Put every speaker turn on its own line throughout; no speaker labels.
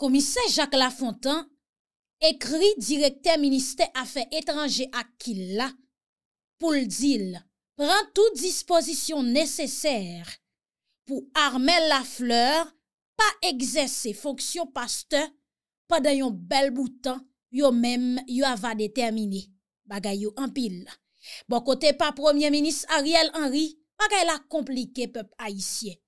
Komise Jacques Lafontan ekri direkter minister afen etranje ak kil la pou l'dil. Pren tout disposition neseser pou armen la fleur pa egzese fonksyon paste pa dayon bel boutan yo mem yo ava determini bagay yo anpil. Bon kote pa premier ministre Ariel Henry bagay la komplike pep a isye.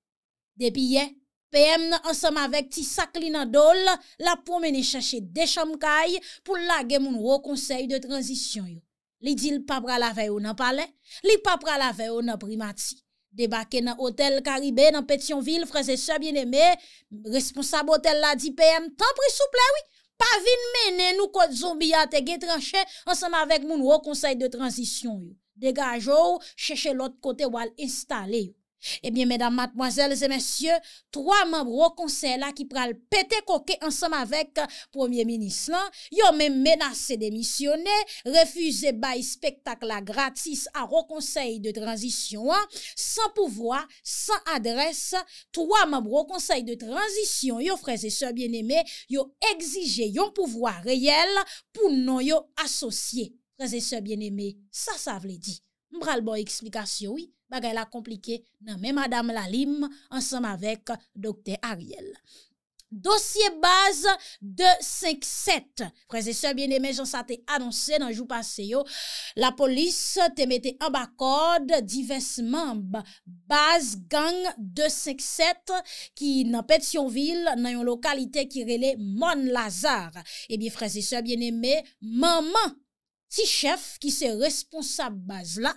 Depi yen, PM nan ansam avek ti sakli nan dol la pou mene chache de chamkay pou lage moun wou konsey de tranzisyon yo. Li di l papra lave yo nan pale, li papra lave yo nan primati. Debake nan otel karibe nan Petionville, freze se bieneme, responsabotel la di PM, tan pri souple wii, pa vin mene nou kote zombi ya te getranche ansam avek moun wou konsey de tranzisyon yo. Dega ajo, chache lot kote wal instale yo. Ebyen, mèdam, matmoazèl, zè mèsyè, troa mèm brokonsè la ki pral pète koke ansèm avèk premier mènis lan, yo mè menase demisyonè, refüze bay spektakla gratis a rokonsèy de tranzisyon, san pouvoi, san adres, troa mèm brokonsèy de tranzisyon, yo freze sèr bienèmè, yo exige yon pouvoi reyèl pou non yo asosye. Freze sèr bienèmè, sa sa vle di. Mpral bon eksplikasyon, oui. bagay la komplike nan men Madame Lalim, ansam avek Dr. Ariel. Dosye baz de 5-7, prezese bieneme, jan sa te anonsen nan jou passeyo, la polis te mette an bakod, divers memb, baz gang de 5-7, ki nan pet yon vil, nan yon lokalite ki rele Mon Lazare. Ebi prezese bieneme, maman, ti chef, ki se responsab baz la,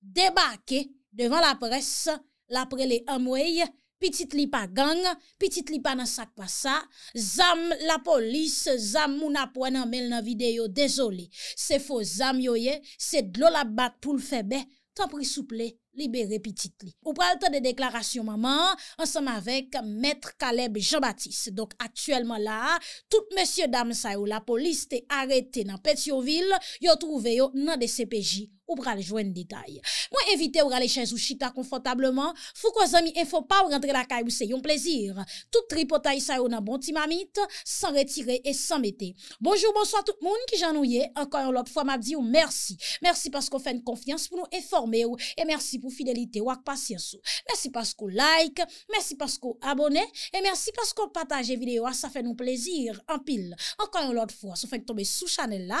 debake, Devan la pres, la prele amwey, pitit li pa gang, pitit li pa nan sakwa sa, zanm la polis, zanm moun apwen nan mel nan videyo, dezoli. Se fo zanm yoye, se dlo la bat pou l febe, tan pri souple, libe repitit li. Ou pralte de deklarasyon maman, ansam avek metre Kaleb Jean-Baptiste. Dok atyelman la, tout mesye dam sa yo la polis te arete nan Petiovil, yo trouve yo nan de CPJ. ou pral jwen detay. Mwen evite ou gale chenj ou chita konfotableman, fou kwa zami en fò pa ou rentre la kaj ou se yon plezir. Tout tripotay sa yon nan bon ti mamit, san retire et san mete. Bonjou, bonsoit tout moun ki jan nou ye, ankan yon lot fwa mab di ou mersi. Mersi paskou fèn konfians pou nou eforme ou, e mersi pou fidelite ou ak pasyens ou. Mersi paskou like, mersi paskou abone, e mersi paskou pataje videyo a sa fè nou plezir. Anpil, ankan yon lot fwa, sou fèn tombe sou chanel la,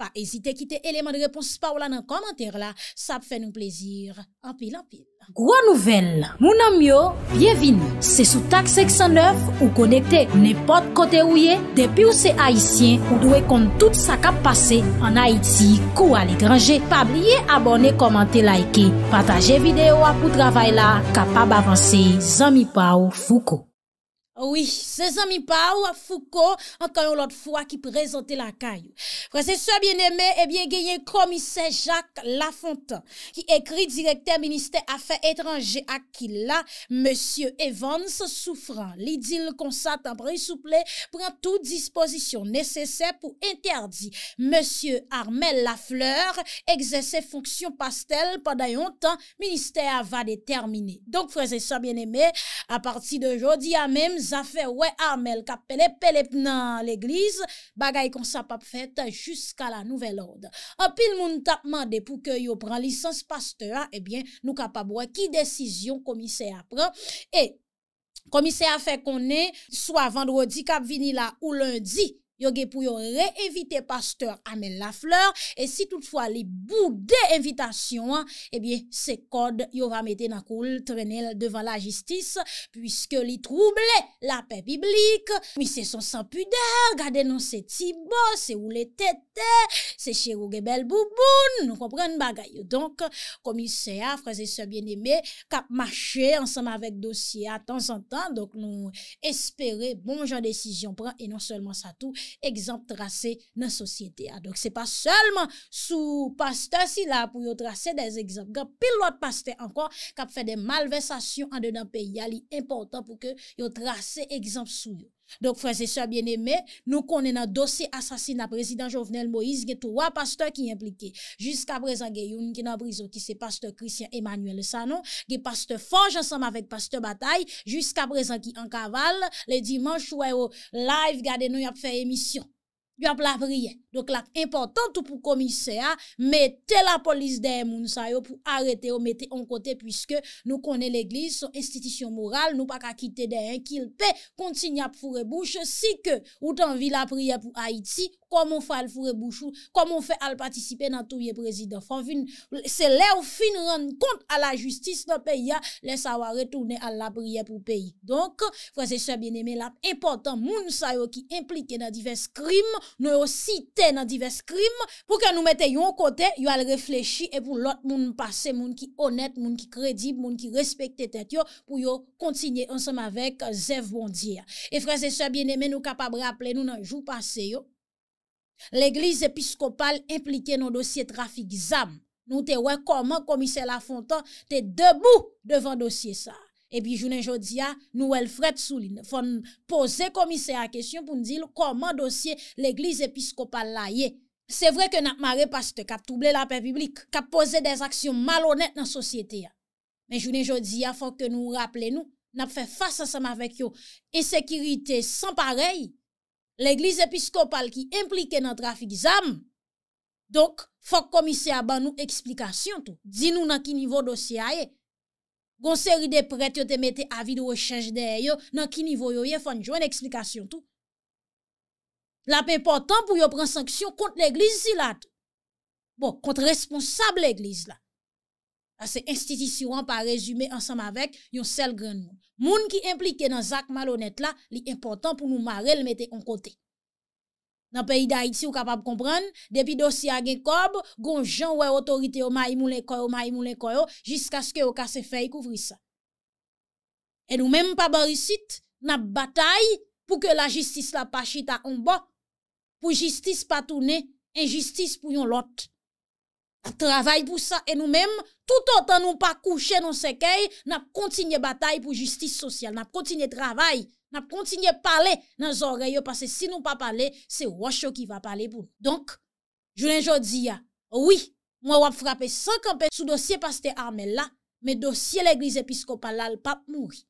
pa ezite kite eleman de repons pa ou la nan komenter la, sa pfe nou plezir. Anpil, anpil. Gwa nouvel, mounan myo, bienvin, se sou tak seksan 9, ou konekte, nepot kote ou ye, depi ou se Haitien, ou dwe kont tout sa kap pase, an Haiti, kou al etranje, pa blye abone, komante, laike, pataje videyo apou travay la, kapab avanse, zami pa ou fuko. Oui, ses amis Paul à Foucault, encore une fois, qui présentait la caille. Frère, bien-aimé, eh bien, gagné commissaire Jacques Lafontaine, qui écrit directeur ministère affaires étrangères à qui là, monsieur Evans souffrant. L'idile constate en souple prend toute disposition nécessaire pour interdire monsieur Armel Lafleur exercer fonction pastel pendant longtemps, ministère va déterminer. Donc, frère, bien-aimé, à partir de jeudi à même, afe we amel kap pelep pelep nan l'eglize bagay kon sa pap fete jiska la nouvel orde. Eh a pil moun tap mande pou ke yo pran lisans pasteur, ebyen nou kap ap wak ki desizyon komise ap pran. E komise afe konen, swa vendwodi kap vini la ou lundi, yoge pou yo re-evite pasteur amel la fleur, e si toutfwa li bou de evitasyon, ebyen eh se kod yo va mette na koul trenel devan la jistis, pwiske li trouble la pe biblik, mi se son san puder, gade non se ti bo, se ou le tete, se che rou ge bel bouboun, nou kompren bagay, yo donk komise a, fraze se bien eme, kap mache ansam avek dosye a tan san tan, donk nou espere bon jan desisyon pren, e non seulement sa tou, Exemple trase nan sosyete a Donk se pa selman sou paste si la Pou yo trase des exemple Gan pil lot paste ankon Kap fe de malversasyon an de nan pe Ya li important pou ke yo trase Exemple sou yo Donk fwese sè bien eme, nou konen nan dosi asasin nan prezident Jovenel Moïse, gen touwa pasteur ki implike. Juska prezant gen yon gen nan brizo ki se pasteur Christian Emmanuel Sanon, gen pasteur fange ansam avèk pasteur batay, juska prezant ki an kaval, le dimans chouè ou oh, live gade nou yap fè emisyon, yap la vriyen. Donk lak important ou pou komise a Mete la polis den moun sayo Pou arete ou mete on kote Piske nou kone l'eglise Son institisyon moral Nou pa ka kite den Kilpe kontin ap furebouche Si ke ou tanvi la priye pou Haiti Koman fane furebouche ou Koman fene al patisipe nan touye prezidof Se le ou fin ren kont A la justis nou pe ya Lesa wak retoune al la priye pou peyi Donk fwese se bieneme lak Important moun sayo ki implike Nan divers krim nou yo cite nan divers krim pou ka nou mette yon kote, yon al reflechi e pou lot moun pase, moun ki onet, moun ki kredib moun ki respekte tet yo pou yo kontinye ansam avek euh, Zev Bondier E frase sa bieneme nou kapab rappele nou nan jou pase yo L'eglise episkopal implike nan dosye trafik zam Nou te wekoman komise la fontan te debou devan dosye sa Epi jounen jodi a, nou el fred souli. Fon pose komise a kesyon pou n'dil koman dosye l'Eglise Episkopal la ye. Se vre ke nap mare pas te kap touble la pepiblik. Kap pose des aksyon malonet nan sosyete a. Men jounen jodi a, fok ke nou rapple nou. Nap fe fasa saman vek yo. Esekirite san parey. L'Eglise Episkopal ki implike nan trafik zam. Dok, fok komise a ban nou eksplikasyon tou. Di nou nan ki nivou dosye a ye. Gon seri de pret yo te mette avi de rechèj deye yo nan ki nivou yo ye fanjou en eksplikasyon tou. La pe important pou yo pren sanksyon kont l'Eglise si la tou. Bon, kont responsable l'Eglise la. La se institisyon pa rezume ansam avek yon sel gren moun. Moun ki implike nan zak malonet la li important pou nou mare l mette yon kote. Nan peyi da iti ou kapap kompren, depi dosi a gen kob, gon jan wè otorite ou ma imounen koyo, ma imounen koyo, jiska skè ou ka se fèy kouvri sa. E nou mèm pa barisit, nan batay pou ke la jistis la pachit a konbo, pou jistis pa toune, en jistis pou yon lot. A travay pou sa, e nou mèm, tout an tan nou pa kouche nan se kèy, nan kontinye batay pou jistis sosyal, nan kontinye travay. Nap kontinye pale nan zoreyo, pase si nou pa pale, se wache ki va pale bou. Donk, jounen jodi ya, oui, mwen wap frape sankanpe sou dosye paste armel la, me dosye l'Eglise Episkopal la, l'pap mouri.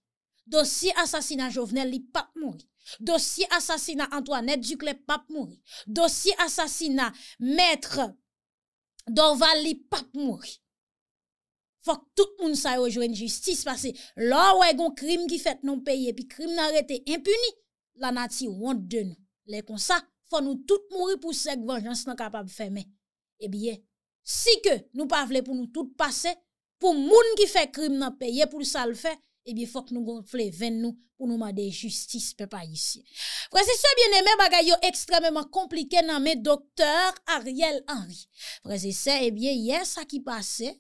Dosye asasina Jovenel, li pap mouri. Dosye asasina Antoine, edu kle pap mouri. Dosye asasina Mètre Dorval, li pap mouri. Fòk tout moun sa yo jwen justice. Pase, lò wè gon krim ki fet non peye, pi krim nan rete impuni, la nati won de nou. Lè kon sa, fò nou tout mouri pou sek vanjans nan kapab fè men. Eh ebiye, si ke nou pa vle pou nou tout passe, pou moun ki fet krim nan peye pou sa l fè, ebiye eh fòk nou gon fle ven nou pou nou man de justice pe pa yisi. Prese se, ebiye, ne mè bagay yo ekstremèman komplike nan mè doktèr Ariel Henry. Prese se, ebiye, eh yè sa ki pase,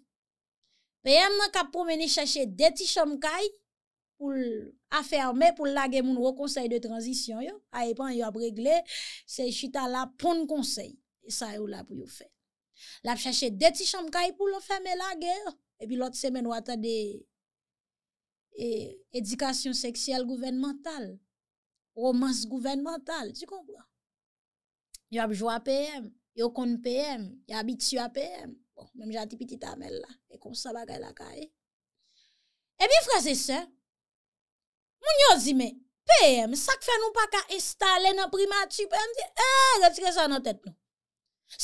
PM nan kap pou meni chache deti chomkaj pou l'aferme pou lage moun wò konsey de tranzisyon yo. A epan yo ap regle, se chita la pon konsey, e sa yo la pou yo fe. Lap chache deti chomkaj pou l'oferme lage yo, epi lot semen wata de e, edikasyon seksyel guvenmantal, romans guvenmantal, si konpwa. Yo ap jwa PM, yo kon PM, yo ap itiwa PM. Bon, mwen jati piti tamel la E kon sa baka la ka e E eh bi frase se Mwen yo zi men Pem sak fe nou pa ka estale Nan primati Pem di e eh, retire sa nan tet nou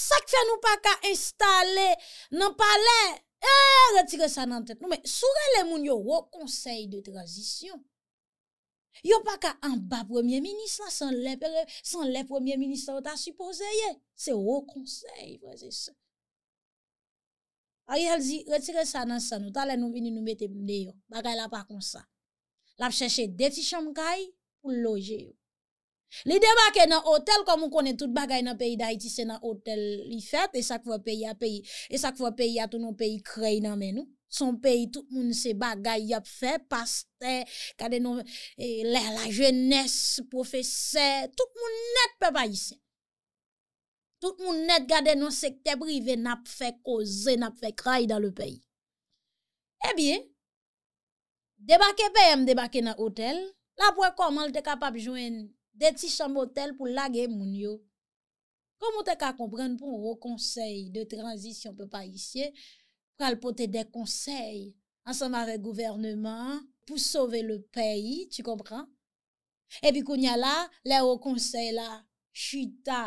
Sak fe nou pa ka estale Nan pale E eh, retire sa nan tet nou Soure le mwen yo re konsey de transisyon Yo pa ka an ba premier ministra San le premier ministra Ou ta suppose ye Se re konsey Frase se A yi hal zi, retire sa nan sa nou, talen nou bini nou mette mde yo, bagay la pa kon sa. Lap cheshe deti chanm kay pou loje yo. Li de baken nan otel, kon moun konen tout bagay nan peyi da iti se nan otel li fet, e sakwa peyi a e tout nou peyi krey nan men nou. Son peyi tout moun se bagay yap fe, paste, e, la jenes, profese, tout moun net pe bayi se. tout moun net gade nou sekte brive nap fe koze, nap fe krai dan le peyi. E eh bie, debake peyem debake nan hotel, la pou ek koman l te kapap jwen deti chanm hotel pou lage moun yo. Komon te ka kompren pou ouro konsey de tranzisyon pou pa isye, pou kalpote de konsey ansan mare gouverneman pou sove le peyi, tu kompran? E pi koun ya la, le ouro konsey la, chuta.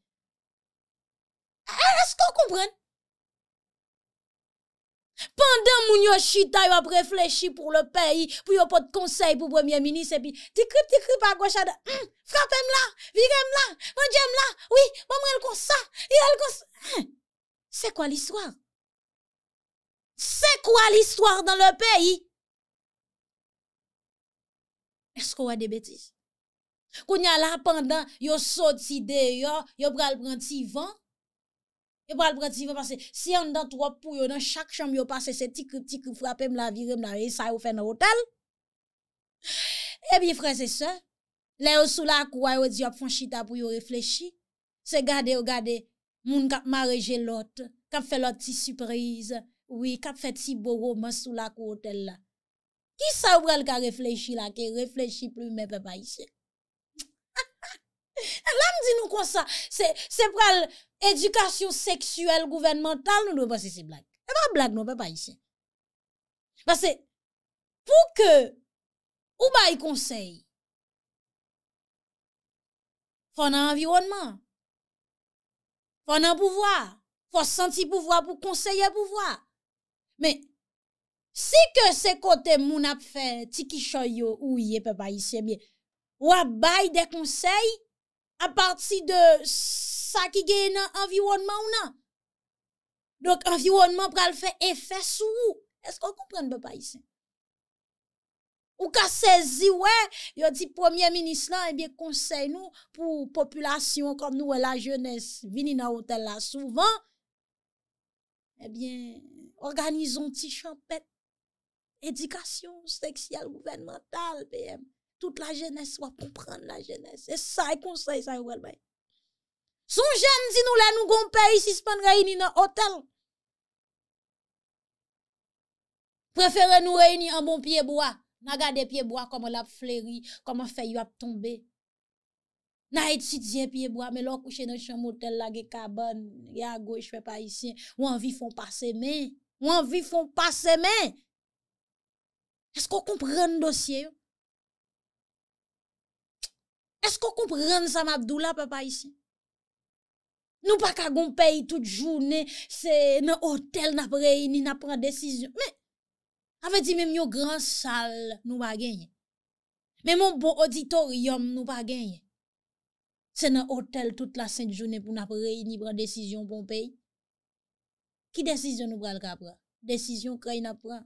Est-ce qu'on comprend? Pendant que yo chita réfléchi pour le pays, pour pas de conseil pour premier ministre, et puis, tu à gauche à droite, hum, là, là, là, oui, bon comme ça, hum, C'est quoi l'histoire? C'est quoi l'histoire dans le pays? Est-ce qu'on a des bêtises? Qu'on y a là pendant, yo sorti dehors, yo pral vent, E pral pral si ve pase, si yon dat wap pou yo nan chak chanm yo pase se tikri tikri frape m la virem la re sa yo fe nan otel. E eh bi fre se se, le yo sou la akou a yo di ap fon chita pou yo reflechi, se gade yo gade, moun kap mareje lot, kap fe lot si surprise, oui, kap fe ti bo romans sou la akou otel la. Ki sa wrel ka reflechi la, ke reflechi pou yon mepe bayisek. Eh, La m di nou kon sa, se pral edukasyon seksuel, gouvernemental, nou nou pa se se blag. E eh pa blag nou, pe pa isye. Pase pou ke ou bay konsey, fò nan environman, fò nan pouvoi, fò senti pouvoi pou konsey e pouvoi. Me, si ke se kote moun ap fe tiki shoyo ou ye pe pa isye, a pati de sa ki gen an environman ou nan. Donk environman pral fè efè sou ou. Esk an kou pren be pa isen? Ou ka sezi we, yo di premier minis lan, ebyen eh konsey nou pou populasyon kon nou e la jenes vini nan hotel la souvan, ebyen eh organizon ti champet edikasyon seksyal-gouvenmantal beye. Toute la jenese wap komprende la jenese. E sa e konsey sa yon wèl mè. Son jenzi nou lè nou gompe isi span reyni nan otel. Prefere nou reyni an bon piyeboa. Na gade piyeboa koman lap fleri, koman fe yon ap tombe. Na eti diye piyeboa, me lò kouche nan chan motel la ge kaban, ge a go, jfè pa isi. Ou an vi fòn pa semen. Ou an vi fòn pa semen. Esko komprende dosye yo? Esko komprende sa mabdou la pepa isi? Nou pa kagoun peyi tout jounen se nan otel nan preyi ni nan pran desisyon. Me, avè di mem yo gran sal nou bagenye. Memon bon auditoriyom nou bagenye. Se nan otel tout la sent jounen pou nan preyi ni pran desisyon pou mpeyi. Ki desisyon nou pral kapra? Desisyon kreyn apren.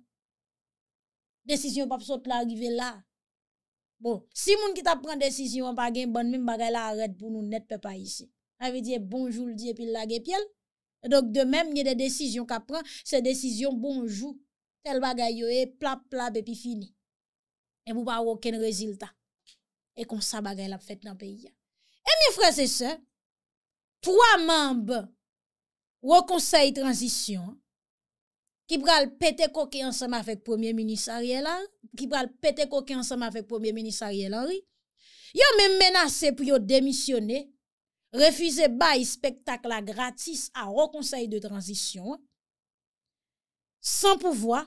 Desisyon pap sot la arrive la. Bon, si moun ki ta pren desisyon pa gen, ban mime bagay la aret pou nou net pe pa isi. A ve diye bonjou l diye pi la ge pyele. Dok de men, nye de desisyon ka pren, se desisyon bonjou, tel bagay yo e, pla pla pe pi fini. E mou pa woken rezilta. E konsa bagay la fet nan pe iya. E mien fre se se, 3 mamb wakonsay transisyon, Ki pral pete koke ansama fek premier minis ari elan, ki pral pete koke ansama fek premier minis ari elan, yon men menase pou yon demisyone, refize bayi spektakla gratis a rokonsay de transisyon, san pouvoi,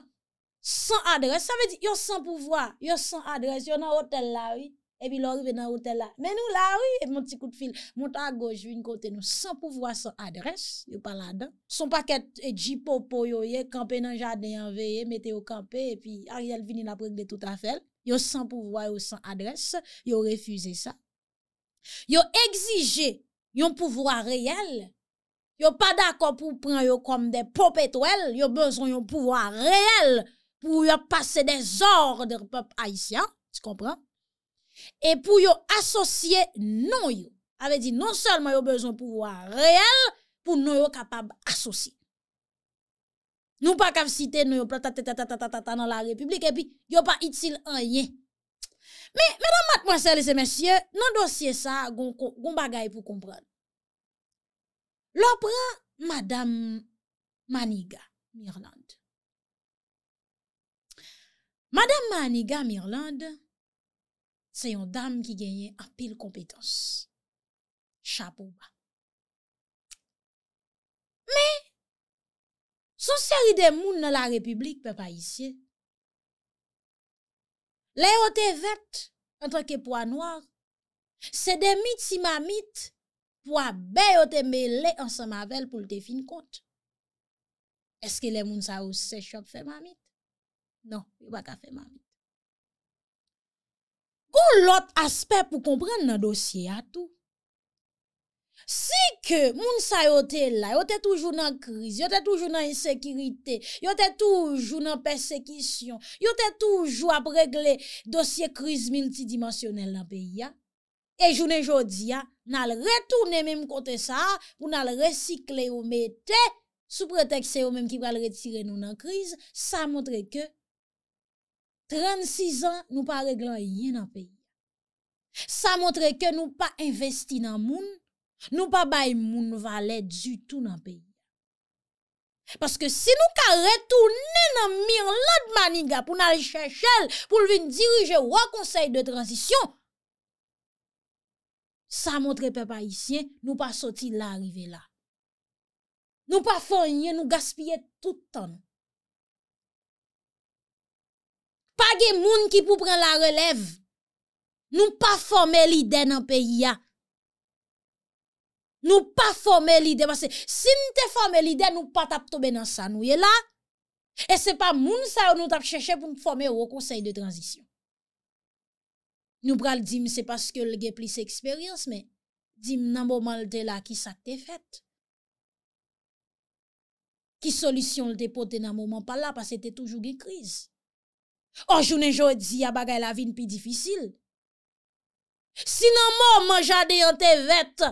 san adres, sa ve di yon san pouvoi, yon san adres, yon nan hotel la, yon nan hotel la, Epi lor ven nan hotel la, menou la, oui, epi moun ti kout fil, moun ta goj vin kote nou, san pouvoi san adres, yo pala dan. Son paket e dji popo yo ye, kampe nan jade yon veye, mete yo kampe, epi ariel vini la prek de tout a fel, yo san pouvoi yo san adres, yo refuze sa. Yo exige yon pouvoi reyel, yo pa dako pou pran yo kom de pop etwel, yo bezon yon pouvoi reyel pou yo pase de zor de pep aisyan, ti kompran. E pou yo asosye nou yo. Ave di, non selman yo bezon pouwa reyel, pou nou yo kapab asosye. Nou pa kaf site nou yo platatatatata nan la republik, epi, yo pa itil anyen. Men, menan mat mwen selise, mensyen, nan dosye sa, goun bagay pou kompran. Lopra, Madame Maniga, Mirlande. Madame Maniga, Mirlande, se yon dame ki genye apil kompetans. Chapo ba. Me, son seri de moun nan la republik pe pa isye, le yo te vet, entran ke po a noar, se de mit si ma mit, po a be yo te me le ansan ma vel pou le te fin kont. Eske le moun sa ou se chok fe ma mit? Non, yo baka fe ma mit. l'ot aspe pou kompren nan dosye atou. Si ke moun sa yo te la, yo te toujou nan kriz, yo te toujou nan insekiritè, yo te toujou nan persekisyon, yo te toujou ap regle dosye kriz multidimensionel nan pe ya, e jounen jodi ya, nan retounen menm kote sa, pou nan resikle ou metè sou pretekse ou menm ki val retire nou nan kriz, sa montre ke 36 an nou pa reglan yin nan pey. Sa montre ke nou pa investi nan moun, nou pa bay moun valet du tout nan pey. Paske si nou ka retounen nan mir la dmaniga pou nan chè chèl, pou lvin dirije wakonsey de transisyon, sa montre pe pa isyen nou pa soti la arrive la. Nou pa fonye nou gaspye tout an. pa gen moun ki pou pran la relev, nou pa fome lide nan peyi ya. Nou pa fome lide, basen, sin te fome lide, nou pa tap tobe nan sa nou ye la, e se pa moun sa ou nou tap cheshe pou fome ou o konsey de tranzisyon. Nou pral dim se paske lge plis eksperyans, men, dim nan mouman lte la ki sa te fet. Ki solisyon lte poten nan mouman pa la, basen te toujou ge kriz. An jounen jòdzi ya bagay la vin pi difisil. Sinan mò man jade yon te vet,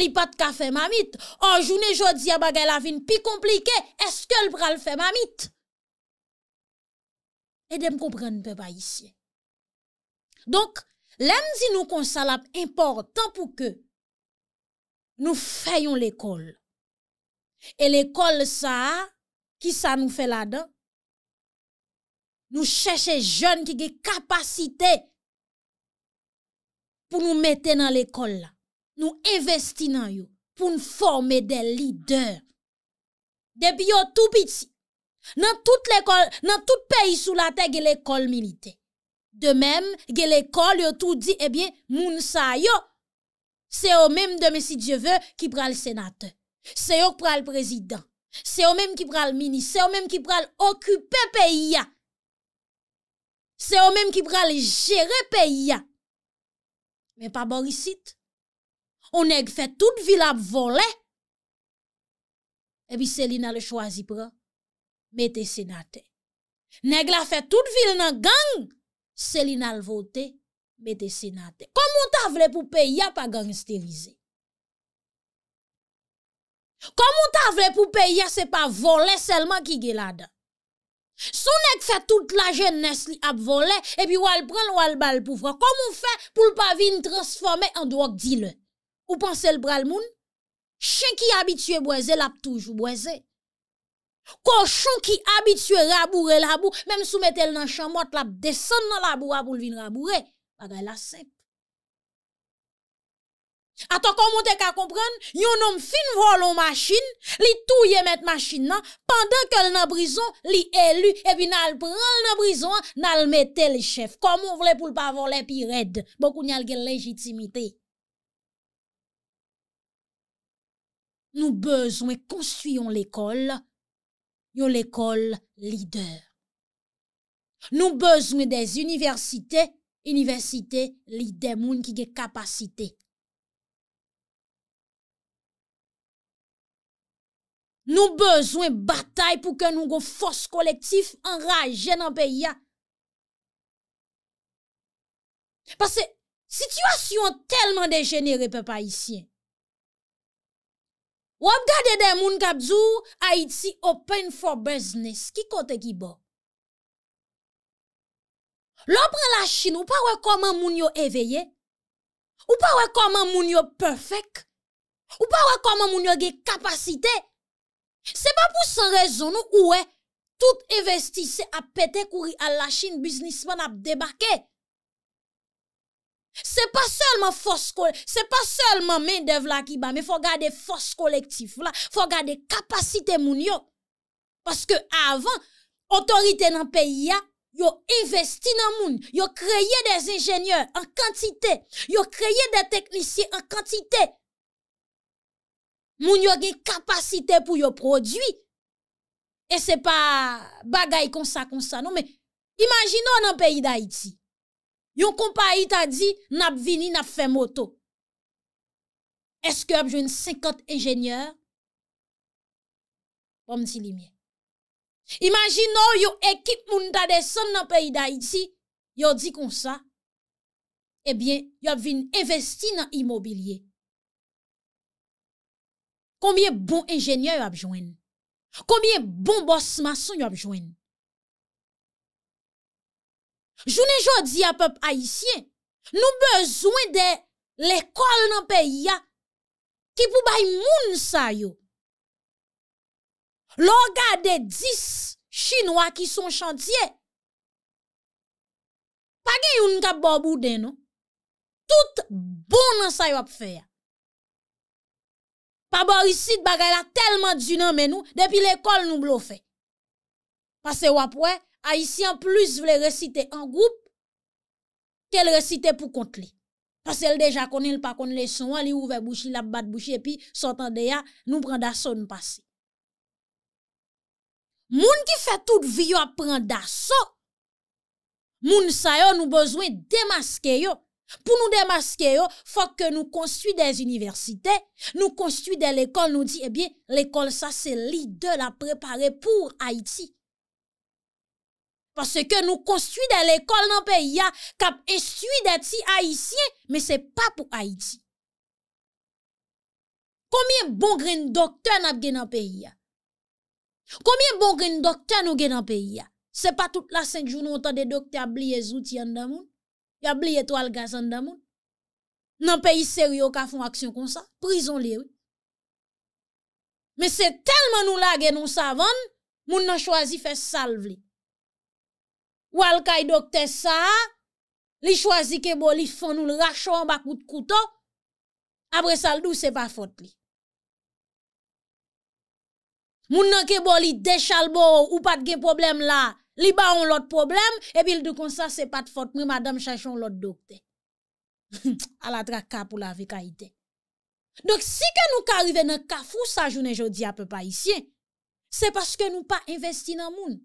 li pat ka fe mamit. An jounen jòdzi ya bagay la vin pi komplike, eske l pral fe mamit. E dem kompren pe ba isye. Donk, lem di nou konsalap importan pou ke nou fèyon l'ekol. E l'ekol sa, ki sa nou fe la dan? Nou chèche joun ki ge kapasite pou nou mette nan l'ekol la. Nou investi nan yo pou nou formè de lider. Debi yo tou biti nan tout l'ekol, nan tout peyi eh sou la te ge l'ekol milite. De mèm ge l'ekol yo tou di, ebyen, moun sa yo. Se yo mèm de mesi djeve ki pral senate. Se yo pral prezident. Se yo mèm ki pral mini. Se yo mèm ki pral okupè peyi ya. Se o menm ki prale jere pe ya. Men pa borisit. O neg fè tout vil ap vole. Ebi selina le chwazi pran. Mete senate. Neg la fè tout vil nan gang. Selina le vote. Mete senate. Komon ta vle pou pe ya pa gang esterize. Komon ta vle pou pe ya se pa vole selman ki gela dan. Sou nek sa tout la jen nes li ap vole, epi wale pran wale bal poufra. Kom ou fe pou l pa vin transforme an do ak dile? Ou pan sel pral moun? Che ki abitue boize, l ap toujou boize. Koshon ki abitue raboure labou, mem sou metel nan chan mot, l ap desen nan labou, ap ou l vin raboure. Pagay la sep. Ata kon moun te ka kompren, yon nom fin volon masin, li tou ye met masin nan, pandan ke l nan brison, li elu, e bi nan al pran l nan brison, nan al mette l chef. Kon moun vle pou l pa volen pi red, bokou nyal gen legitimite. Nou bezoun e konsuyon l ekol, yon l ekol lider. Nou bezoun e des universite, universite lider moun ki gen kapasite. Nou bezwen batay pou ke nou go fos kolektif an raje nan peyi ya. Pase, sitwasyon telman dejenere pe pa isyen. Wap gade de moun kabzou, Haiti open for business, ki kote ki bo. Lop an la chine, ou pa wekoman moun yo eveye, ou pa wekoman moun yo perfect, ou pa wekoman moun yo ge kapasite, Se pa pou san rezon nou, ouwe, tout investise ap pete kouri al la chine biznisman ap debake. Se pa selman mende vla akiba, me fwa gade fwa s kolektif vla, fwa gade kapasite moun yo. Paske avan, otorite nan peyi ya, yo investi nan moun, yo kreye des enjenyeur an kantite, yo kreye des teknisye an kantite. Se pa pou san rezon nou, ouwe, tout investise ap pete kouri al la chine biznisman ap debake. Moun yo gen kapasite pou yo prodwi. E se pa bagay konsa konsa nou. Men, imagino nan peyi da iti. Yon kompa ita di, nab vini nab fe moto. Eske yo ap jwen 50 enjeneur? Pou mti li mwen. Imagino yo ekip moun ta deson nan peyi da iti, yo di konsa. E bien, yo vini investi nan imobilye. konbye bon enjeneyo yo ap jwen, konbye bon bos mason yo ap jwen. Jounen jodi a pep ayisyen, nou bezwen de l'ekol nan peya ki pou bay moun sa yo. Loga de dis chinois ki son chanjye, pagye yon kap bo bou den, tout bon nan sa yo ap fè ya. Pa bor isi de bagay la telman zinan men nou, depi l'ekol nou blofe. Pase wapwe, a isi an plus vle resite an group, ke l resite pou kont li. Pase el deja konil, pa konil eson, wali ouve bouchi, lap bat bouchi, epi sotan de ya, nou prenda so nou pase. Moun ki fe tout vyo a prenda so, moun sayo nou bezwen demaske yo. Pou nou demaske yo, fòk ke nou konstuit des universite, nou konstuit del ekol nou di, ebyen, eh l'ekol sa se li de la prepare pou Haiti. Pase ke nou konstuit del ekol nan peyi ya, kap estuit des ti Haitien, me se pa pou Haiti. Koumyen bongren doktor nan ap gen nan peyi ya? Koumyen bongren doktor nou gen nan peyi ya? Se pa tout la senk jounou an tan de doktor Abliye Zouti andamoun? Ya bli eto al gazan damon. Nan peyi seri yo ka fon aksyon kon sa. Prison liye. Me se telman nou la gen nou savan, moun nan chwazi fe salve li. Wal kay dokte sa, li chwazi ke bo li fon nou l rachon bak wout kouto, apre saldo se pa fote li. Moun nan ke bo li dechal bo ou pat gen problem la, Li ba an lot problem, e bil do kon sa se pat fote mwen madame chan chan lot dopte. A la dra ka pou la vi ka ite. Dok si ke nou ka rive nan ka fous sa jounen jodi a pe pa isye, se paske nou pa investi nan moun.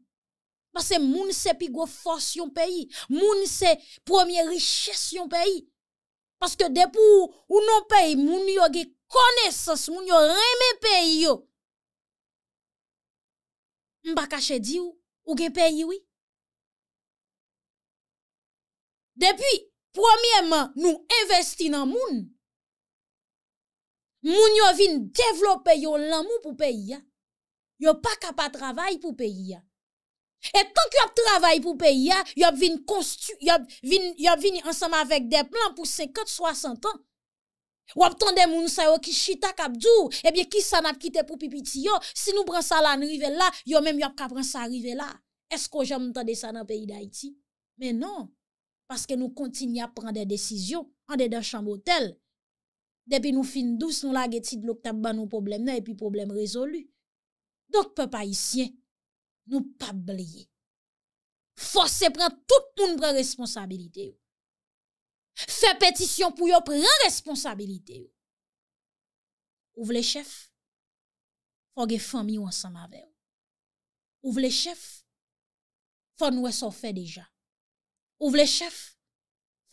Mas se moun se pi go fos yon peyi, moun se premier richesse yon peyi. Paske depou ou non peyi, moun yo ge kone sas, moun yo reme peyi yo. Mba kache di ou? Ou gen peyiwi? Depi, promyeman nou investi nan moun, moun yo vin devlope yo lan moun pou peyiwa. Yo pa kapa travay pou peyiwa. Etan ki yo travay pou peyiwa, yo vin ansama vek de plan pou 50-60 an. Ou ap tonde moun sa yo ki chita kap djou, ebyen ki san ap kite pou pipiti yo, si nou pran sa lan rive la, yo menm yo ap kap pran sa rive la. Esko jè moun tonde san ap peyi da iti? Menon, paske nou kontinye ap pran de desisyon, an de da chanbo tel. Depi nou fin douz, nou la geti de l'oktab ba nou probleme nan, epi probleme rezolu. Dok pe pa isyen, nou pa bleye. Fos se pran tout moun pran responsabilite yo. Fè pètisyon pou yo prè responsabilité yo. Ou vle chèf, fò ge fè mi yo ansan ma vè yo. Ou vle chèf, fò nou e sò fè deja. Ou vle chèf,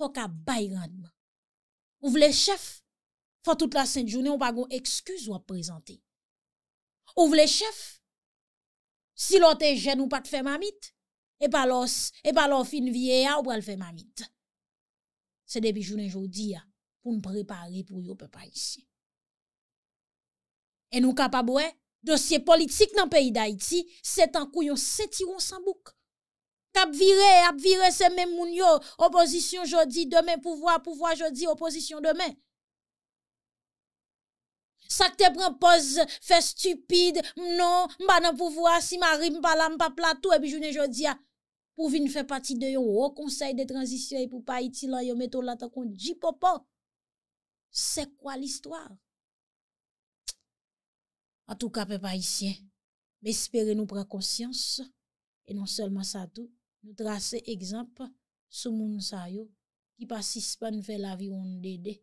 fò ka bay randman. Ou vle chèf, fò tout la sèndjounè, ou pa gon eksküz yo ap prezante. Ou vle chèf, si lò te jèn ou pa te fè mamit, e pa lò fin vie ya ou pa lò fè mamit. Se depi jounen joudi ya, pou mprepare pou yo pe pa isi. E nou kapabwe, dosye politik nan peyi da iti, setan kou yon sentiron sanbouk. Kap vire, ap vire semen moun yo, opozisyon joudi, demen pouvoi, pouvoi joudi, opozisyon demen. Sak te prempoz, fe stupide, mnon, mba nan pouvoi, si mari mpa la, mpa platou, epi jounen joudi ya. pou vi nou fè pati de yon wò konsey de tranjisyon e pou pa iti lan yon meto lata konjipopo. Se kwa l'histoire? A tou kape pa isyen, mè espere nou pran konsyans, e non selman sa tou, nou trase ekzamp, sou moun sa yo, ki pasis pa nou fè la viwoun de de,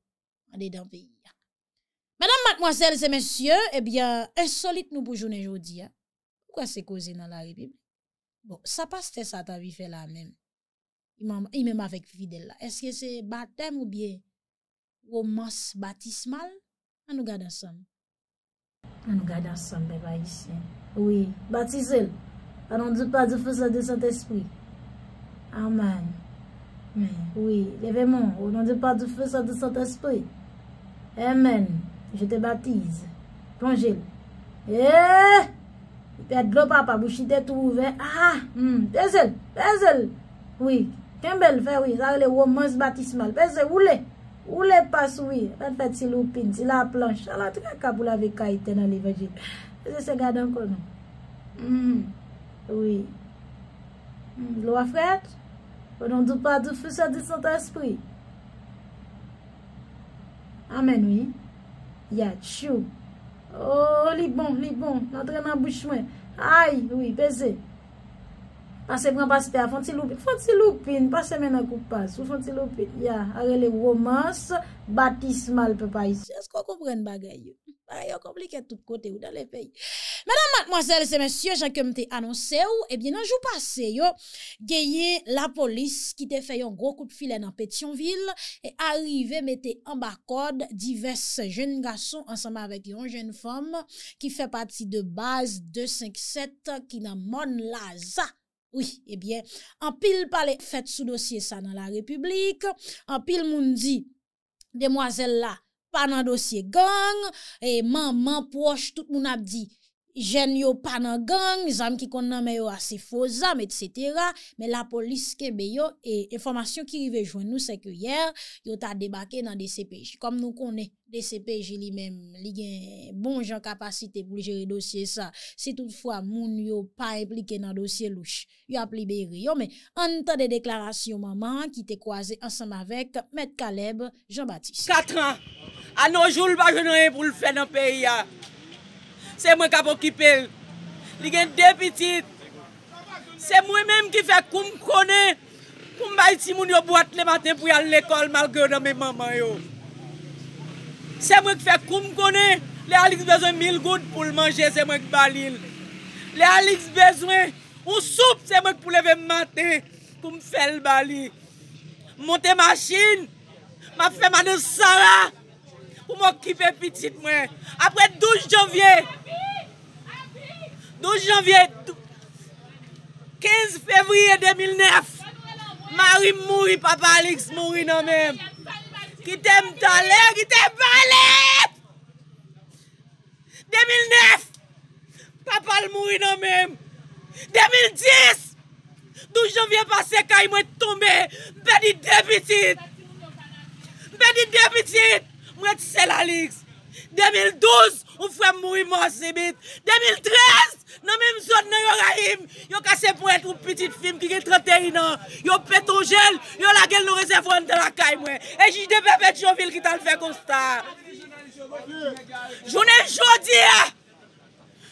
an de dan pe yon. Madame, mademoiselle, se mèsyè, ebyan, eh insolite nou pou jounen jodi, pou kwa se kozi nan la repib? Bon, sa pastè sa ta vi fè la men, imèm avèk fidè la. Eske se batèm ou bie ou mòs batismal, nan nou gade ansam. Nan nou gade ansam, beba, isen. Oui, batise l, anon di pat di fè sa de sante espri. Amen. Oui, leveman, anon di pat di fè sa de sante espri. Amen. Amen. Je te batise. Pange l. Eh! Pè dlo papa, mou chite tou ouve. Aha, mou, hmm. bezèl, bezèl. Oui, kembele, fè oui, zare le wò mons batismal. Bezèl, ou lè, ou lè pas, oui. Fè lè fè ti loupin, ti la planche. Alè, tika kabou lave kaiten an evajit. Bezèl, se gade an konon. Mou, hmm. oui. Mou, hmm, lò a fèt. Fè non dò pa dò fè sa disant asprit. Amen, oui. Ya, tchou. Oh, li bon, li bon, natre nan bouch mwen. Ay, oui, veze. Ase gran pasite a fonti loupin, fonti loupin, pas semen a koupas, ou fonti loupin, ya, arele womanse, batisme alpe pa isi. Esko kompren bagay yo? Paray ah, yo komplike tout kote ou dan le peyi. Menan matmoazel se mensyo, jakem te anonse ou, ebyen eh anjou pase yo, geye la polis ki te feyon gro koup file nan Petionville, e arive mette ambakod divers jen gason ansama avek yon jen fom ki fe pati de baz 257 ki nan mon laza. Ouye, ebyen, eh an pil pale fèt sou dosye sa nan la republik, an pil moun di, demwazel la, pa nan dosye gang, e man man poch tout moun ap di, jen yo pa nan gang, zanm ki konan me yo asifozan, et cetera, men la polis ke be yo, e informasyon ki rive jwen nou sek yo yer, yo ta debake nan DCPJ. Kom nou konen, DCPJ li men, li gen bon jan kapasite pou jere dosye sa, se toutfwa moun yo pa eplike nan dosye louch, yo ap li be yo, men, an tan de deklarasyon maman, ki te kwaze ansanm avek, met
Kaleb, Jean-Baptiste. Katran, an nou joul pa jen anye pou l'fè nan peyi ya, Se mwen kap okipel. Li gen depitit. Se mwen menm ki fe koum kone. Koum bay si moun yo boat le maten pou yal lekol malke nan menman yo. Se mwen ki fe koum kone. Le Alix bezwen mil goud pou l manje se mwen ki balil. Le Alix bezwen ou soupe se mwen ki pou leve maten. Koum fel bali. Monte masjin. Ma fe manen sara. pou mò kipe pitit mwen. Apre 12 janvye, 12 janvye, 15 fevriye 2009, mè ari mouri, papa Alex mouri nan mèm. Ki tem talè, ki tem balè! 2009, papa mouri nan mèm. 2010, 12 janvye pase, kè y mwen tombe, mwen di depitit, mwen di depitit, Mwen se la liks. 2012, ou fwè m mou iman se bit. 2013, nan mèm zon nan yon rahim. Yon kase pou et ou petit film ki ki 31 nan. Yon peton jel, yon la gel nou resev wèndan la kay mwen. E jidè pepe tjo vil ki tan fèk o star. Jounè jodi a.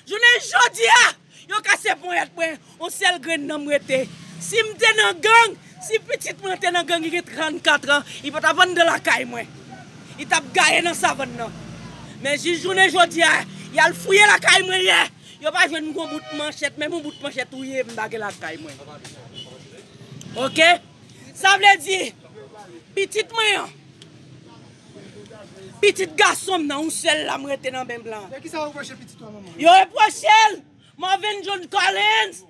Jounè jodi a. Yon kase pou et pou et ou sel gren nan mwen te. Si m den nan gang, si petit mwen ten nan gang ki ki 34 nan, yon pata wèndan la kay mwen. It ap gaye nan savan nan. Men jil jounen jodi a, yal fuyye la kay mwen ya. Yo pa jwen mwen mwen moun bout manchet, mwen moun bout manchet ouye m bagye la kay mwen. Ok? Sa mwen di, pitit mwen yo. Pitit gasom nan, un sel la mwen tenan ben blan. Yo e pochel, Marvin John Collins,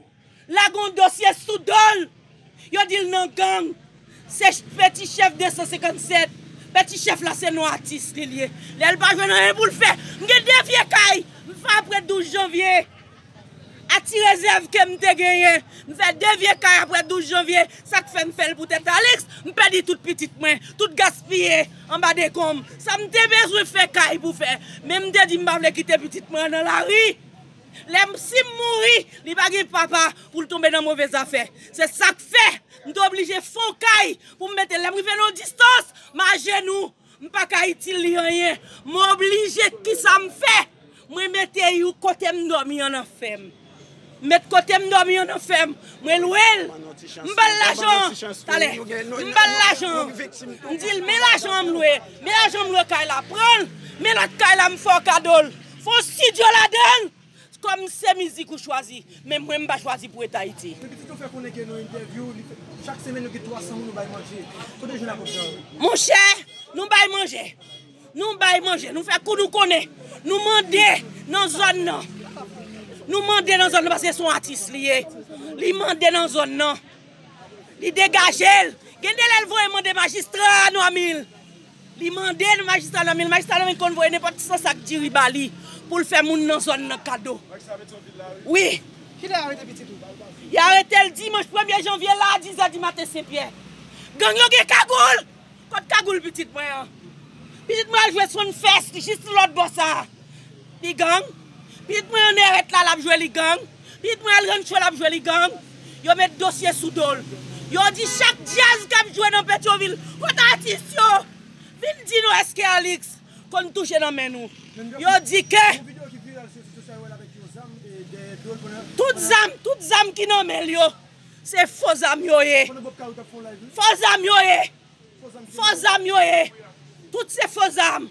Lagondosye Soudol, yo dil nan gang, se peti chef 257, Peti chef la se nou ati stilie. Le elba jwen ane pou l fe. Mwen gen devye kay. Mwen fa apre 12 janvye. Ati rezerv ke mwen te genyen. Mwen fe devye kay apre 12 janvye. Sak fe mwen fel pou tete Alex. Mwen pe di tout petit mwen. Tout gaspillé. An ba de kom. Sa mwen te bezwe fe kay pou fe. Men mwen de di mba vle kite petit mwen ane la ri. Lèm si m mouri, li bagi papa pou l tombe nan mwovez afe. Se sak fe, m te oblije fon kay pou m mette lèm. M wive nou distos, m a genou, m pa kay itil li yanyen. M oblije ki sa m fe. M wive mette yu kote m domi yon an fem. M mette kote m domi yon an fem. M wive lwèl,
m bal lajon. Talè, m bal lajon.
N di l, m l ajon m lwè. M l ajon m lwè kay la pren. M l nat kay la m fon kadol. Fon si diyo la den. Kom se mi zi kou chwazi, men mwen mba chwazi pou e Tahiti Mwen chè, nou mba yi manje Nou mba yi manje, nou fè kou nou konè Nou mande nan zon nan Nou mande nan zon nan, mwen se son atis liye Li mande nan zon nan Li degaje el Gende lèl vwe mande magistra nan amil Li mande nan magistra nan amil Magistra nan amil kon vwe, nepot sa sak diri bali pou l fè moun nan zon nan kado.
Oui. Ki lè a rete pitit ou?
Y a rete l dimanj premye janvye ladi zadi maten se piè. Gang lòge kagoul! Kote kagoul pitit mwen an. Pitit mwen an jwè soun fès ki jist lòt bòsa. Pi gang, pitit mwen an eret la l ap jwè li gang. Pitit mwen an ren chwe l ap jwè li gang. Yo met dosye soudol. Yo di chak jazz kap jwè nan peti ou vil. Ota atis yo! Vil di nou eske aliks. Kon touche nan men nou. Yo di ke... Tout zanm, tout zanm ki nou men yo, se fò zanm yo e. Fò zanm yo e, eh. fò zanm yo e, tout se fò zanm.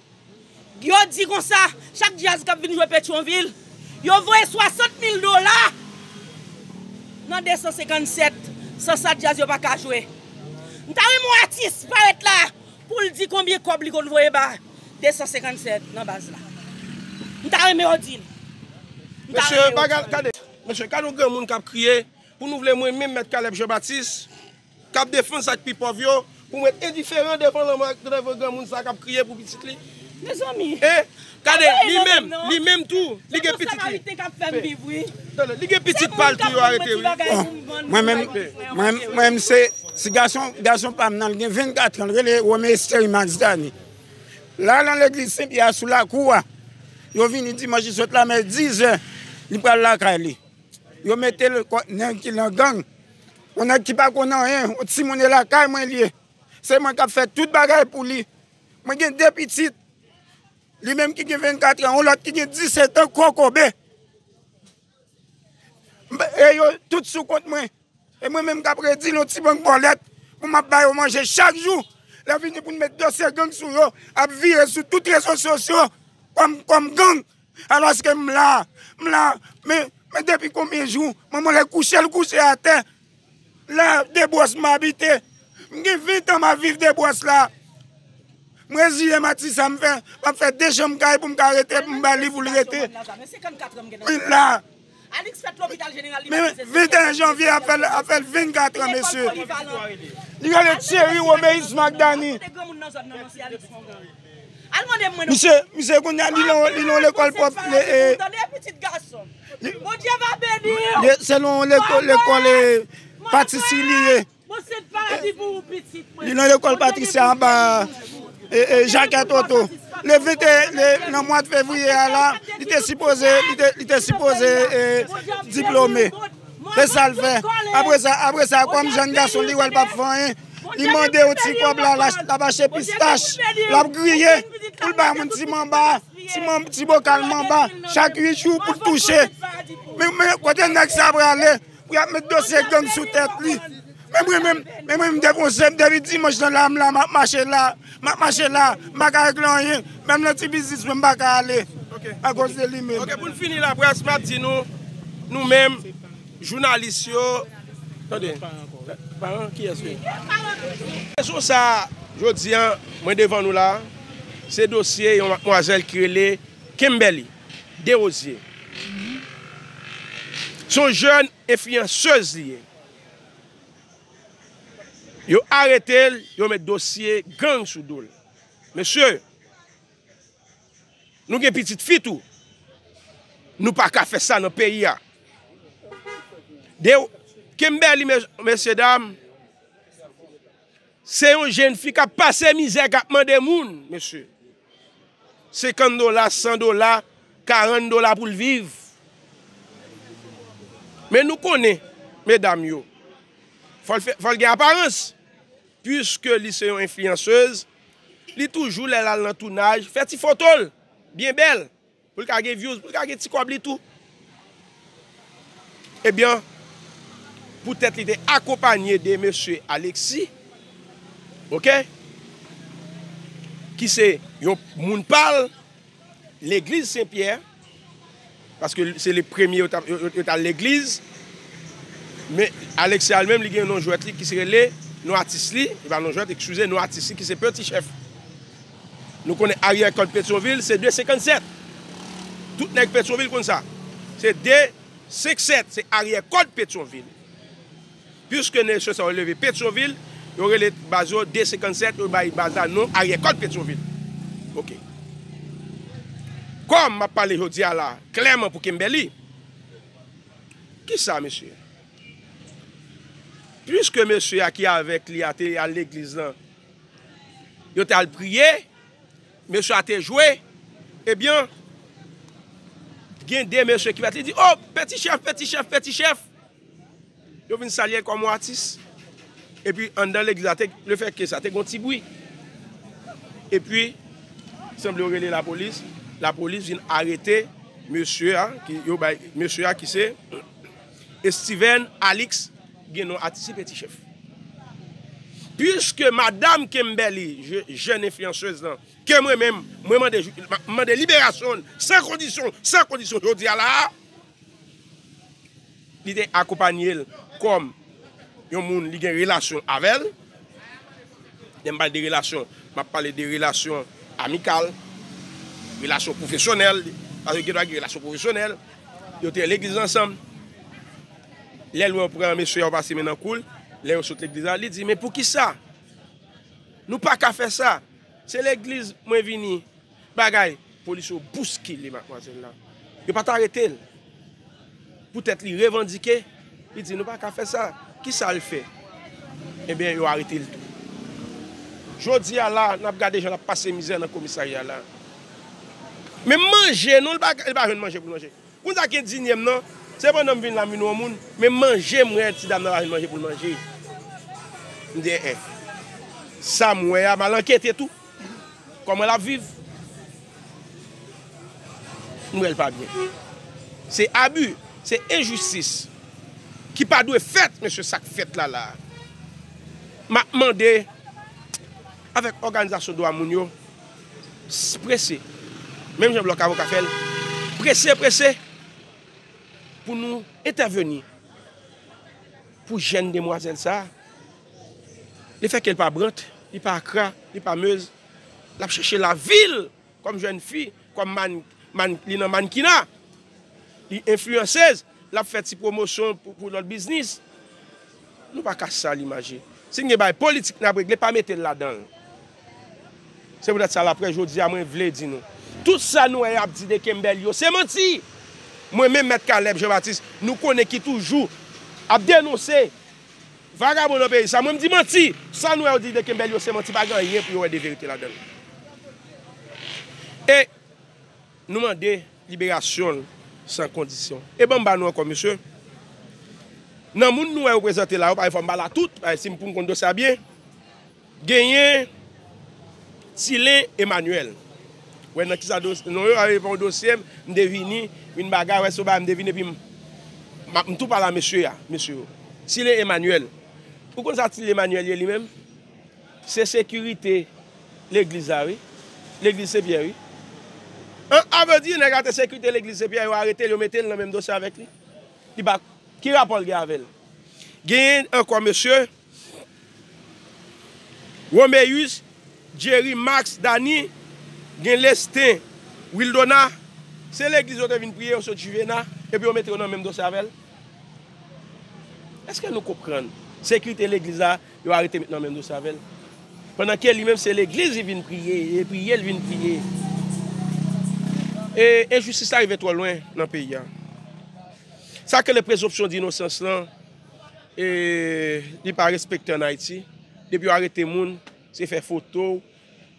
Yo di kon sa, chak jazz kap vin jou e Petronville, yo voye 60.000 do la, nan 257, 60 jazz yo pa ka jou e. Ntawe mwen atis paret la pou li di konbye koblikon voye ba, 257 nan baz la. Mwen ta reme odin. Mwen ta reme odin. Mwen se kade mwen kap kriye, pou nou vle mwen men
met Kaleb Jebattis, kap defan sa kpipov yo, pou mwen indiferen defan la mwen kade mwen kap kriye pou bitit li. Mwen e non? se mwen. Kade, li menm tou,
li gen pitit li. Mwen se mwen kap kriye pou bitit li. Li gen pitit pal tou yo a ete. Oh, bon mwen bon
mwen se, si gason pam nan gen, 24 an re le wame estere man zidani. La lan le glisim, ya sou la kouwa, Yo vini di maji sot la me 10 an, li pral lakay li. Yo mette le kontnen ki lan gang, wana ki pa konan an, o ti mwene lakay mwen li. Se mwen kap fè tout bagay pou li. Mwen gen depitit, li mwen ki gen 24 an, ou lot ki gen 17 an, koko be. E yo tout sou kont mwen, e mwen mwen kap redi louti mwen bolet, mwen ap bayo manje chak jou. La vini pou mwen mette 2-3 gang sou yo, ap vire sou tout reso sosyo yo. Kwa m gang, alos ke m la. M la, me depi komejou, m m le kouche, l kouche aten. La, de bose m habite. M gen 20 an ma vive de bose la. M reziye mati sa m fe, m fe de jom kari pou m karete, pou m bali voul rete.
M la. Me 20 janvye a
fel 24 an, mese.
Ni gane tseri wame
isma gdani. M
gen 20 janvye a fel 24 an, mese. Mise
Gouniane li lon rekol pop,
li e- bon se lon rekol e,
patrisiliye,
li lon rekol patrisi an pa
e, Jacques Atoto. Le vete nan mwad fevriye ala, li te sipose diplome. Le sal fe, apres sa koum jen gassou li wèl pa fwenye. Li mande pou ti koblant, la paxe pistache Lop griye, pou l SEN Porte ti mwamba, ti bokal mwamba Ashaky e been, pou touche Poune pone na ev serbi ale No mpam et do mel dose gen bonc sou tèp li Mpem mwen te mw uncertain Mdem ap di di mwoj serb zomon a, material
Material maka eklan yen Mwen mwanti bizizm pou mbak kalen A g ozile li men Poun nou ti fini la prans dimi Noum jounalisyon You de Paran ki ya sve? Paran ki ya sve? Sousa, jodzyan, mwen devan nou la Se dosye yon mwazel kirele Kimbele Deozye Son joun enfiyansez liye Yo aretel Yo mwen dosye gen sou dole Mese Nou gen pitit fitou Nou pa ka fe sa nan peyi ya Deozye Kimbe li, mese dam, seyon jen fika pase mize kapman de moun, mese. 50 dola, 100 dola, 40 dola pou l'viv. Men nou konen, me dam yo. Fol gen aparense. Puske li seyon influenceuse, li toujou lè lal nan tou naj, feti fotol, bien bel, pou l kage viyous, pou l kage ti kwa bli tou. Ebyan, eh pou tèt li te akopanyè de M. Alexis, ok, ki se yon moun pal, l'Eglise Saint-Pierre, paske se le premier yon tal l'Eglise, me Alexis al mèm li gen yon nonjouèt li, ki se rele, yon nonjouèt, ekskouze, yon nonjouèt li, ki se petit chef. Nou konè ariè kòl Petrovil, se 257. Tout nèk Petrovil kon sa. Se 267, se ariè kòl Petrovil. Puske ne se se ou leve Petroville, yon rele bazo D57 ou bayi baza nou a yekot Petroville. Ok. Kom ma pale yon diya la, klerman pou Kimberley. Ki sa, mesye? Puske mesye a ki avek li ate al le glizan, eh yon te al priye, mesye a te jwe, e bien, gen de mesye ki va te di, oh, peti chef, peti chef, peti chef, Yo vin salye kwa mwatis. E pi, an dan le fèkè sa te gonti boui. E pi, semblè ou rele la polis, la polis vin arete monsu ya, yo bay monsu ya ki se, Steven Alex genon ati si peti chef. Piske madame Kembele, jen e fransouz nan, ke mwen mwen mwen de liberasyon, sen kondisyon, sen kondisyon, yo di ala ha, li de akopanyel kom yon moun li gen relasyon avèl, jen mbèl de relasyon, mbèl pale de relasyon amikal, relasyon profesyonel, anse yon gen wak relasyon profesyonel, yon ten l'Eglise ansam, lè lwen pou kèm me sou yon basi men akoul, lè yon soute l'Eglise ansam, li di, mè pou ki sa? Nou pa ka fè sa? Se l'Eglise mwen vini bagay, pou li sou bouski li mbèl kwa zèl la, yon pat arètèl, Poutet li revandike, li di nou bak a fe sa, ki sa li fe? Ebe yo harite l'tou. Jodi ya non. bon, eh, eh. la, nan ap gade jan ap pase mizè nan komisari ya la. Me manje nou, l'ba jen manje pou l'manje. Koun zake yon djinem nan, se bon nan mvin la minou moun, me manje mwen ti dam nan wajen manje pou l'manje. Mwen diye, eh, sa mwen ya malankete tout. Koman la viv? Mwen el pa gwen. Se abu... Se enjoustis ki pa dou e fèt mè se sak fèt la la. Ma mande avèk organizasyon do amounyo, presè, mèm jen blok avokafèl, presè, presè, pou nou etaveni, pou jèn demoisèl sa, li fèk el pa brot, li pa akra, li pa mez, la chèche la vil, kom jèn fi, kom mankina, li influensez, la pou fè ti promosyon pou lòt biznis, nou pa kase sa li maje. Sin gen bay politik nan brek, le pa metè lò la dan. Se moun ati al apre, jò di a mwen vle di nou. Tout sa nou e ap di de kembèl yò, se manti. Mwen men met kalèp, jò batis, nou konè ki toujou, ap denose, vaga moun ap e yò, sa mwen di manti. Sa nou e ap di de kembèl yò, se manti bagan yon pou yon wè e de verite la dan. E, nou man de, liberasyon nou, San kondisyon. E eh bon ba nou an kon, mèche. Nan moun nou an ou prezante la ou, pa yon fòm ba la tout, pa yon sim pou mkon dosya biye, genye, sile Emanuelle. Ouè nan ki sa dosye, nan yo a yon pon dosye, mdevini, win bagay wè sou ba mdevini, pi mtou pala mèche ya, mèche yo. Sile Emanuelle. Ou kon sa sile Emanuelle yon li men? Se sekurite, l'eglize a ah wè, l'eglize biye wè, An avè di nè gâte sekritè l'eglize pi an yon arete yon mette yon nan menm dosè avèk li? Ti bak, ki rapol gè avèl? Gen yon an kwa mèsyè, Wombe Yus, Jerry, Max, Danny, gen Leste, Wildona, se l'eglize yon te vin priye yon se chive na, epi yon mette yon nan menm dosè avèl? Eske nou kopren? Sekritè l'eglize a, yon arete yon nan menm dosè avèl? Pendan ke li mèm se l'eglize vin priye, yon priye, yon vin priye, E, enjoustis la, e vetwa lwen nan pe ya. Sa ke le prezoption di nou sens lan, e, di pa respektan na iti, debi yo arete moun, se fe foto,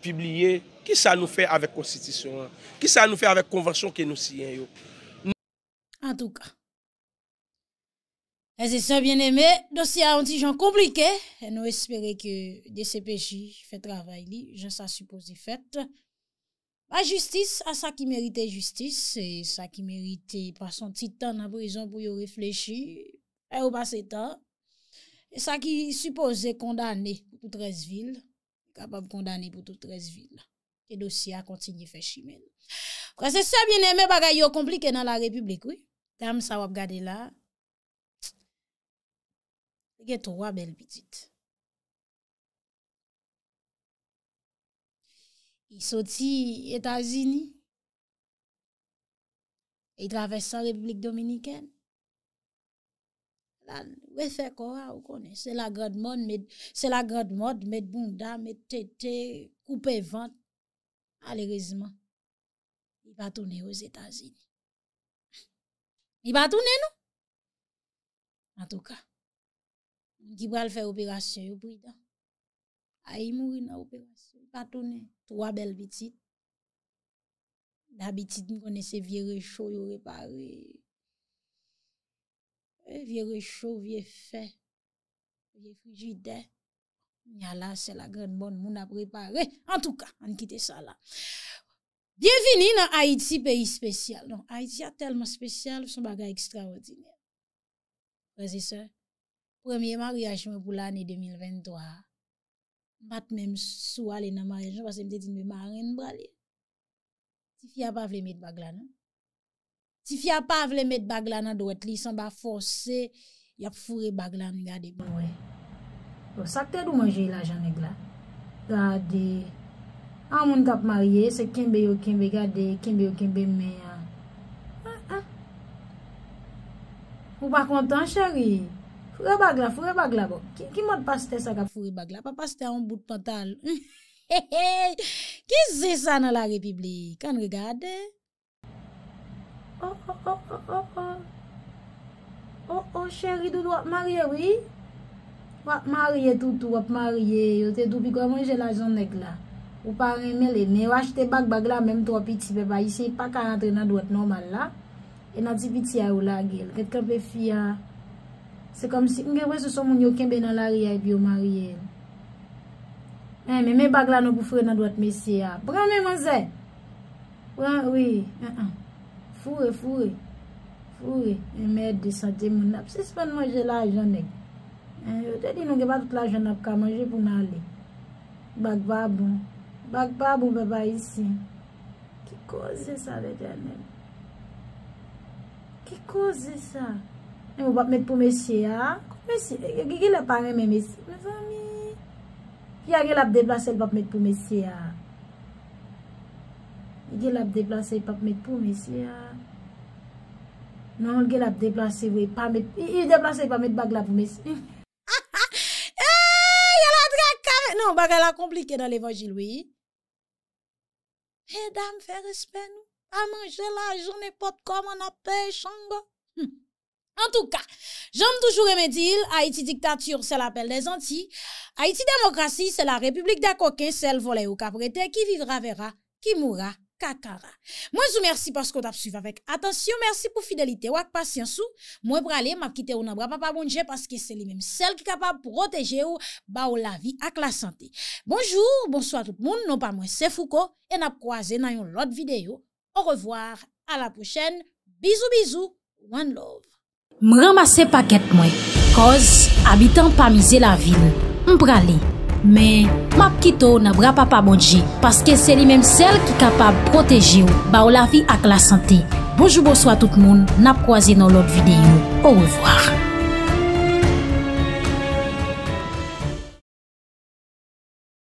pibliye, ki sa nou fe avèk konstitisyon la? Ki sa nou fe avèk konvansyon ke nou siyen yo?
An tou ka. E, ze sa bien eme, dosya an ti jan komplike, e nou espere ke de se peji fe travay li, jan sa supose fet. Ba justis, a sa ki merite justis, sa ki merite pasan titan nan prezon pou yo reflechi, e ou pa setan, sa ki suppose kondane pou 13 vil, kapab kondane pou 13 vil, ke dosye a kontinye fe chimen. Kwa se sebe yon eme bagay yo komplike nan la republik, kwa sebe yon eme bagay yo komplike nan la republik, I soti Etazini. I travesan Republik Dominiken. La, we fe kora ou kone. Se la grad mod, med bunda, med tete, koupe vant. Ale rezman. I batoune ou Etazini. I batoune nou. An tou ka. Gibral fe operasyon yo bou yi dan. Ay yi mou yi nan operasyon. I batoune. Trois belles petites. D'habitude, nous connaissons vieux réchaud, ils réparé. Eh, vieux réchaud, vieux fait, vieux frigidaire. Là, c'est la grande bonne moun a préparé. En tout cas, on quitte ça là. Bienvenue dans Haïti, pays spécial. Haïti est tellement spécial, son bagage extraordinaire. Frères et sœurs, premier mariage pour l'année 2023. Pat mèm sou alè nan marè, jò pasè mè te di mè marè n'bra lè. Ti fè a pa vlè mè d'Baglana. Ti fè a pa vlè mè d'Baglana doèt li, san ba fòsè, yap fòre Baglana gade. Mwen, bon, bon, sakte d'ou manjè la janè gla? Gade, an mwen tap marè, se kimbe yo kimbe gade, kimbe yo kimbe mè. Mwen ah, ah. pa kontan chèri? Fure bag la, fure bag la bo. Ki mod paste sa ka fure bag la? Pa paste an bout pantal. Ki zè sa nan la repiblik? Kan regade?
Oh, oh, oh, oh, oh, oh.
Oh, oh, chèri, doun wap marye, wè? Wap marye toutou, wap marye. Yote, doun pi kwa mwenje la zon neg la. Ou pa reme lène. Wache te bag bag la, mèm tou wap iti pe pa. Yisey pa ka rentre nan dout normal la. E nan ti biti a ou la gel. Kèt kèm pe fia. Se kom si nge wè se son moun yo kembe nan la ria e biyo ma ria e. Eh, mè mè bag la nou bou fure nan doat mesi ya. Bran mè man zè. Bran wè. Eh, eh. Fure, fure. Fure. Mè mè de sante moun ap. Se se pan mwen jè la janè. Mè yo te di nou ge bag tout la janè ap ka manjè pou nan li. Bag babou. Bag babou mè va yisi. Ki koze sa vè janè. Ki koze sa. E moun wap met pou mesye ya. Mesye, e gil la paran men mesye. Mè
zami.
Pia gil ap deplase l wap met pou mesye ya. E gil ap deplase l wap met pou mesye ya. Nan, l gil ap deplase wè. I deplase l wap met bag la pou mesye. Ha ha. E, eh, yaladre kamè. Nan, bagè la komplike nan l evanjil wè. E eh, dam fè respè nou. A manjè la jounè pot kò man apè chan gò. En touka, jom toujou remedil, Haiti diktatur se la pel de zanti, Haiti demokrasi se la republik de akoke, sel vole ou kaprete, ki vivra vera, ki mura, kakara. Mwen zou mersi paskou tap suyve avèk. Atensyon, mersi pou fidelite wak pasyansou, mwen prale map kite ou nan bra pa pa mounje paske se li menm sel ki kapap proteje ou ba ou la vi ak la sante. Bonjour, bonsoit tout moun, non pa mwen se fouko, en ap kwa ze nan yon lot videyo. Au revoir, a la pouchene, bizou bizou, one love. M ramase paket mwen, koz abitan pa mize la vil, m prale. Men, map kito nan bra pa pa modje, paske se li menm sel ki kapab proteji ou, ba ou la vi ak la sante. Bojoubo swa tout moun, nap kwa zi nan lot videyo. Ou revoar.